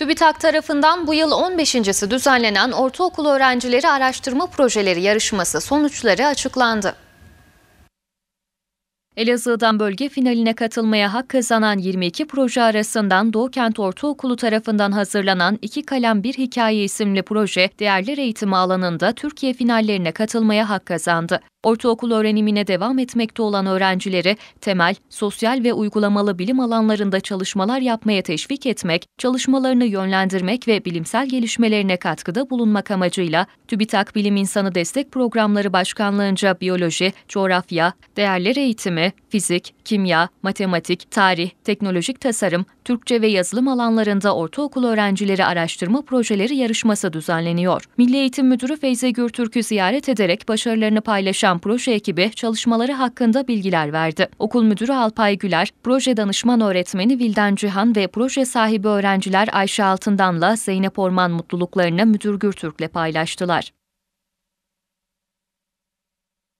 TÜBİTAK tarafından bu yıl 15.si düzenlenen ortaokul öğrencileri araştırma projeleri yarışması sonuçları açıklandı. Elazığ'dan bölge finaline katılmaya hak kazanan 22 proje arasından Doğukent Ortaokulu tarafından hazırlanan İki Kalem Bir Hikaye isimli proje, değerler eğitimi alanında Türkiye finallerine katılmaya hak kazandı. Ortaokul öğrenimine devam etmekte olan öğrencileri temel, sosyal ve uygulamalı bilim alanlarında çalışmalar yapmaya teşvik etmek, çalışmalarını yönlendirmek ve bilimsel gelişmelerine katkıda bulunmak amacıyla TÜBİTAK Bilim İnsanı Destek Programları Başkanlığınca biyoloji, coğrafya, değerler eğitimi, fizik, kimya, matematik, tarih, teknolojik tasarım, Türkçe ve yazılım alanlarında ortaokul öğrencileri araştırma projeleri yarışması düzenleniyor. Milli Eğitim Müdürü Feyze Gürtürk'ü ziyaret ederek başarılarını paylaşan oluşan proje ekibi çalışmaları hakkında bilgiler verdi. Okul müdürü Alpay Güler, proje danışman öğretmeni Vilden Cihan ve proje sahibi öğrenciler Ayşe Altından'la Zeynep Orman mutluluklarını Müdür Gürtürk'le paylaştılar.